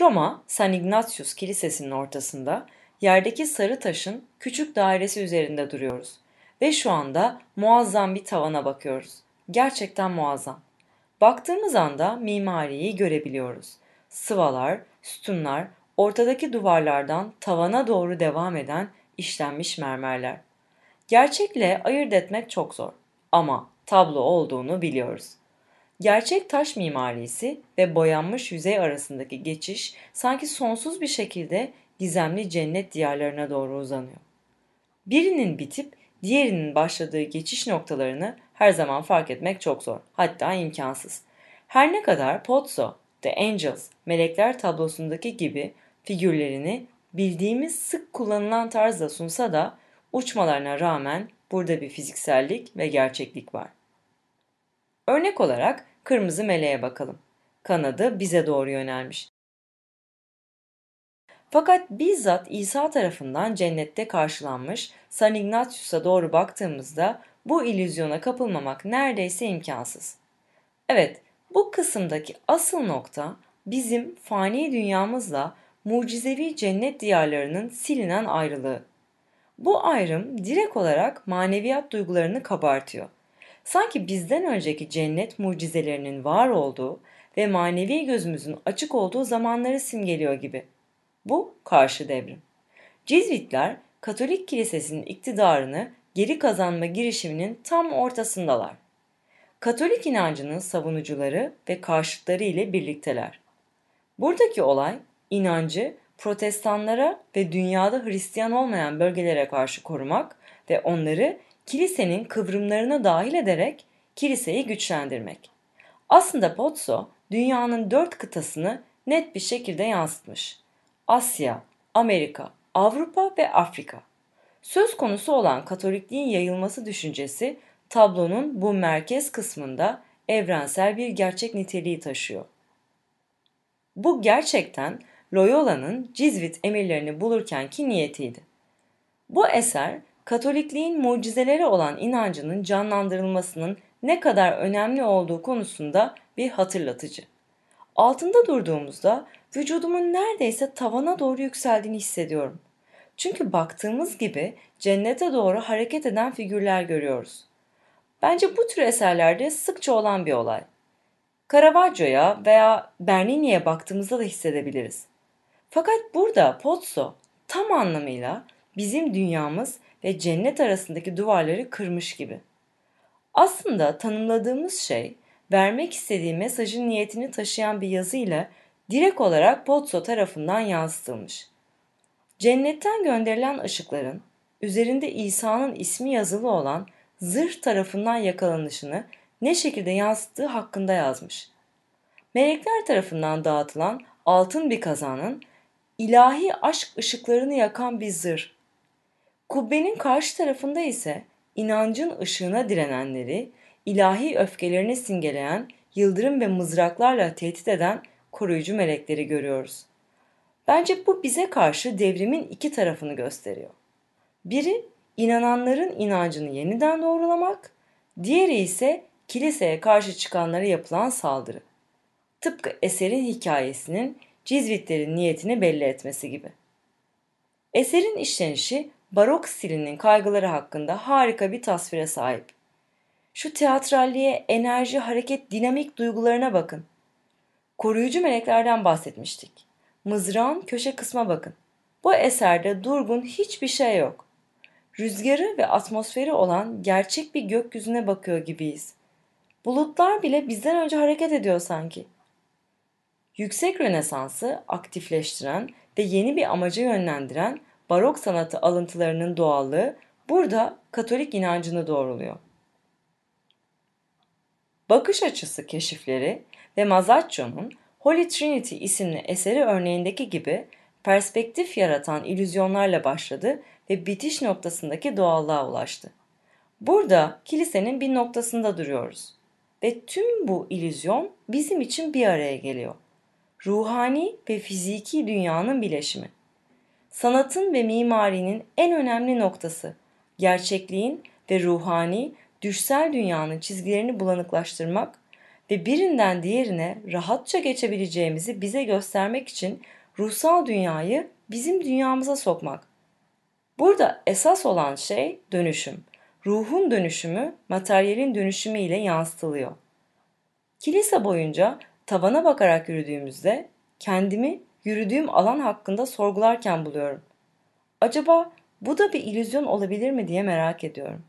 Roma, San Ignatius Kilisesi'nin ortasında yerdeki sarı taşın küçük dairesi üzerinde duruyoruz ve şu anda muazzam bir tavana bakıyoruz. Gerçekten muazzam. Baktığımız anda mimariyi görebiliyoruz. Sıvalar, sütunlar, ortadaki duvarlardan tavana doğru devam eden işlenmiş mermerler. Gerçekle ayırt etmek çok zor ama tablo olduğunu biliyoruz. Gerçek taş mimarisi ve boyanmış yüzey arasındaki geçiş sanki sonsuz bir şekilde gizemli cennet diyarlarına doğru uzanıyor. Birinin bitip diğerinin başladığı geçiş noktalarını her zaman fark etmek çok zor, hatta imkansız. Her ne kadar Pozzo, The Angels, Melekler tablosundaki gibi figürlerini bildiğimiz sık kullanılan tarzda sunsa da uçmalarına rağmen burada bir fiziksellik ve gerçeklik var. Örnek olarak Kırmızı meleğe bakalım. Kanadı bize doğru yönelmiş. Fakat bizzat İsa tarafından cennette karşılanmış San Ignatius'a doğru baktığımızda bu ilüzyona kapılmamak neredeyse imkansız. Evet, bu kısımdaki asıl nokta bizim fani dünyamızla mucizevi cennet diyarlarının silinen ayrılığı. Bu ayrım direkt olarak maneviyat duygularını kabartıyor Sanki bizden önceki cennet mucizelerinin var olduğu ve manevi gözümüzün açık olduğu zamanları simgeliyor gibi. Bu karşı devrim. Cizvitler Katolik Kilisesi'nin iktidarını geri kazanma girişiminin tam ortasındalar. Katolik inancının savunucuları ve karşıtları ile birlikteler. Buradaki olay inancı protestanlara ve dünyada Hristiyan olmayan bölgelere karşı korumak ve onları kilisenin kıvrımlarına dahil ederek kiliseyi güçlendirmek. Aslında Pozzo dünyanın dört kıtasını net bir şekilde yansıtmış. Asya, Amerika, Avrupa ve Afrika. Söz konusu olan Katolikliğin yayılması düşüncesi tablonun bu merkez kısmında evrensel bir gerçek niteliği taşıyor. Bu gerçekten Loyola'nın Cizvit emirlerini bulurkenki niyetiydi. Bu eser Katolikliğin mucizelere olan inancının canlandırılmasının ne kadar önemli olduğu konusunda bir hatırlatıcı. Altında durduğumuzda vücudumun neredeyse tavana doğru yükseldiğini hissediyorum. Çünkü baktığımız gibi cennete doğru hareket eden figürler görüyoruz. Bence bu tür eserlerde sıkça olan bir olay. Caravaggio'ya veya Bernini'ye baktığımızda da hissedebiliriz. Fakat burada Pozzo tam anlamıyla bizim dünyamız ve cennet arasındaki duvarları kırmış gibi. Aslında tanımladığımız şey vermek istediği mesajın niyetini taşıyan bir yazı ile direkt olarak Pozzo tarafından yansıtılmış. Cennetten gönderilen ışıkların üzerinde İsa'nın ismi yazılı olan zırh tarafından yakalanışını ne şekilde yansıttığı hakkında yazmış. Melekler tarafından dağıtılan altın bir kazanın ilahi aşk ışıklarını yakan bir zırh Kubbenin karşı tarafında ise inancın ışığına direnenleri, ilahi öfkelerini singeleyen yıldırım ve mızraklarla tehdit eden koruyucu melekleri görüyoruz. Bence bu bize karşı devrimin iki tarafını gösteriyor. Biri inananların inancını yeniden doğrulamak, diğeri ise kiliseye karşı çıkanlara yapılan saldırı. Tıpkı eserin hikayesinin Cizvitlerin niyetini belli etmesi gibi. Eserin işlenişi barok stilinin kaygıları hakkında harika bir tasvire sahip. Şu teatralliğe, enerji, hareket, dinamik duygularına bakın. Koruyucu meleklerden bahsetmiştik. Mızrağın köşe kısma bakın. Bu eserde durgun hiçbir şey yok. Rüzgarı ve atmosferi olan gerçek bir gökyüzüne bakıyor gibiyiz. Bulutlar bile bizden önce hareket ediyor sanki. Yüksek Rönesans'ı aktifleştiren ve yeni bir amaca yönlendiren barok sanatı alıntılarının doğallığı burada Katolik inancını doğruluyor. Bakış açısı keşifleri ve Mazaccio'nun Holy Trinity isimli eseri örneğindeki gibi perspektif yaratan ilüzyonlarla başladı ve bitiş noktasındaki doğallığa ulaştı. Burada kilisenin bir noktasında duruyoruz ve tüm bu ilüzyon bizim için bir araya geliyor. Ruhani ve fiziki dünyanın bileşimi sanatın ve mimarinin en önemli noktası gerçekliğin ve ruhani, düşsel dünyanın çizgilerini bulanıklaştırmak ve birinden diğerine rahatça geçebileceğimizi bize göstermek için ruhsal dünyayı bizim dünyamıza sokmak. Burada esas olan şey dönüşüm. Ruhun dönüşümü materyalin dönüşümü ile yansıtılıyor. Kilise boyunca tavana bakarak yürüdüğümüzde kendimi yürüdüğüm alan hakkında sorgularken buluyorum. Acaba bu da bir illüzyon olabilir mi diye merak ediyorum.